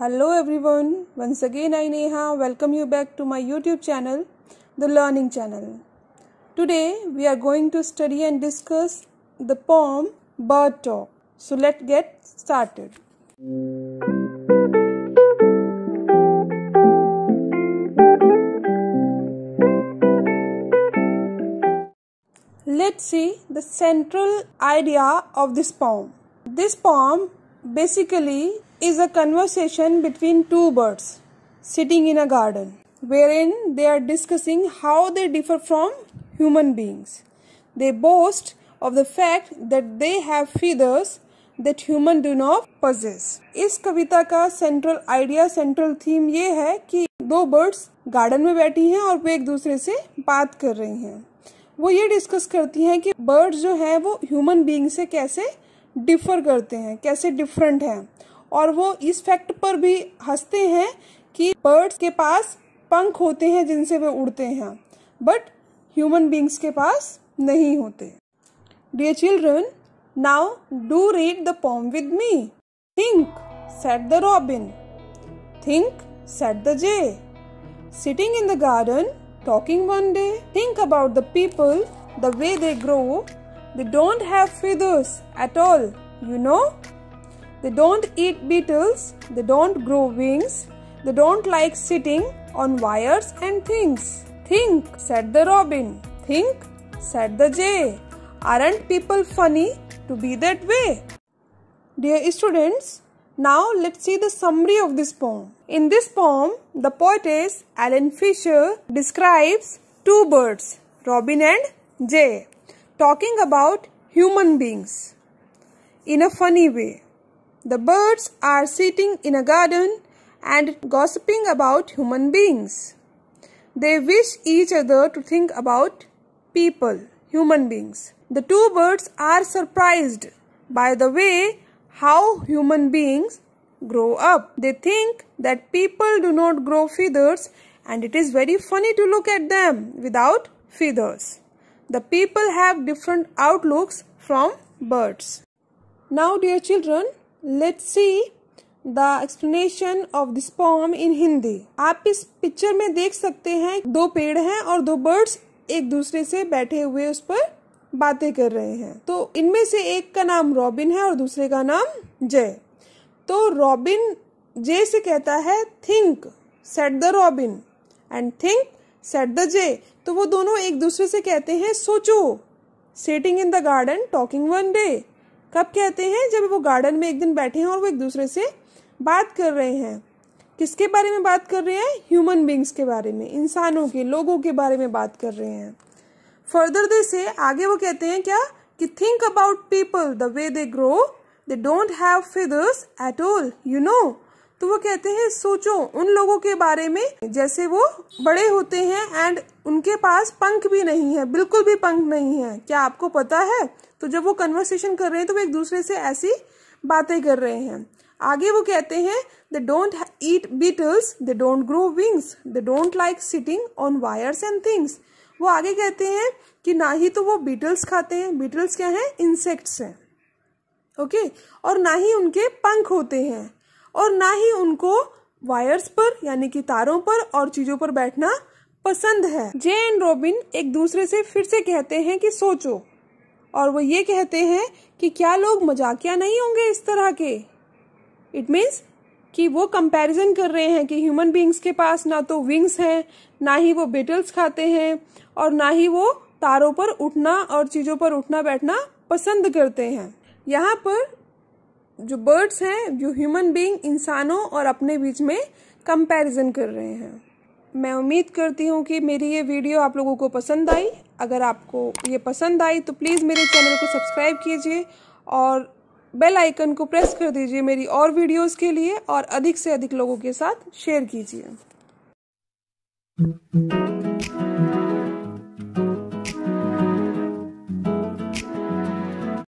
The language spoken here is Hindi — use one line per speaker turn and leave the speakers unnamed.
Hello everyone, once again I Neha welcome you back to my YouTube channel, the Learning Channel. Today we are going to study and discuss the poem Bird Talk. So let's get started. Let's see the central idea of this poem. This poem basically is a conversation between two birds sitting in a garden wherein they are discussing how they differ from human beings. They boast of the fact that they have feathers that human do not possess. इस कविता का सेंट्रल आइडिया सेंट्रल थीम ये है कि दो बर्ड्स गार्डन में बैठी हैं और वे एक दूसरे से बात कर रही हैं वो ये डिस्कस करती हैं कि बर्ड्स जो हैं वो ह्यूमन बीइंग से कैसे डिफर करते हैं कैसे डिफरेंट हैं और वो इस फैक्ट पर भी हंसते हैं कि बर्ड्स के पास पंख होते हैं जिनसे वे उड़ते हैं बट ह्यूमन बींग्स के पास नहीं होते dear children now do read the poem with me think said the robin think said the jay sitting in the garden talking one day think about the people the way they grow they don't have feathers at all you know They don't eat beetles, they don't grow wings, they don't like sitting on wires and things. Think, said the robin. Think, said the jay. Aren't people funny to be that way? Dear students, now let's see the summary of this poem. In this poem, the poetess Alan Fisher describes two birds, Robin and Jay, talking about human beings in a funny way. The birds are sitting in a garden and gossiping about human beings. They wish each other to think about people, human beings. The two birds are surprised by the way how human beings grow up. They think that people do not grow feathers and it is very funny to look at them without feathers. The people have different outlooks from birds. Now dear children, let's see the explanation of this poem in Hindi आप इस पिक्चर में देख सकते हैं दो पेड़ हैं और दो बर्ड्स एक दूसरे से बैठे हुए उस पर बातें कर रहे हैं तो इनमें से एक का नाम रॉबिन है और दूसरे का नाम जय तो रॉबिन जय से कहता है think said the robin and think said the jay तो वो दोनों एक दूसरे से कहते हैं सोचो sitting in the garden talking one day कब कहते हैं जब वो गार्डन में एक दिन बैठे हैं और वो एक दूसरे से बात कर रहे हैं किसके बारे में बात कर रहे हैं ह्यूमन बींग्स के बारे में इंसानों के लोगों के बारे में बात कर रहे हैं फर्दर दे से आगे वो कहते हैं क्या कि think about people the way they grow they don't have feathers at all you know तो वो कहते हैं सोचो उन लोगों के बारे में जैसे वो बड़े होते हैं एंड उनके पास पंख भी नहीं है बिल्कुल भी पंख नहीं है क्या आपको पता है तो जब वो कन्वर्सेशन कर रहे हैं तो वो एक दूसरे से ऐसी बातें कर रहे हैं आगे वो कहते हैं they don't eat beetles they don't grow wings they don't like sitting on wires and things वो आगे कहते हैं कि ना ही तो वो बीटल्स खाते हैं बीटल्स क्या हैं इंसेक्ट्स हैं ओके okay? और ना ही उनके पंख होते हैं और ना ही उनको वायर्स पर यानी कि तारों पर और चीजों पर बैठना पसंद है जे एंड रॉबिन एक दूसरे से फिर से कहते हैं कि सोचो और वो ये कहते हैं कि क्या लोग मजाकिया नहीं होंगे इस तरह के इट मीन्स कि वो कंपैरिजन कर रहे हैं कि ह्यूमन बींग्स के पास ना तो विंग्स हैं ना ही वो बेटल्स खाते हैं और ना ही वो तारों पर उठना और चीज़ों पर उठना बैठना पसंद करते हैं यहाँ पर जो बर्ड्स हैं जो ह्यूमन बीइंग इंसानों और अपने बीच में कंपैरिजन कर रहे हैं मैं उम्मीद करती हूँ कि मेरी ये वीडियो आप लोगों को पसंद आई अगर आपको ये पसंद आई तो प्लीज़ मेरे चैनल को सब्सक्राइब कीजिए और बेल आइकन को प्रेस कर दीजिए मेरी और वीडियोस के लिए और अधिक से अधिक लोगों के साथ शेयर कीजिए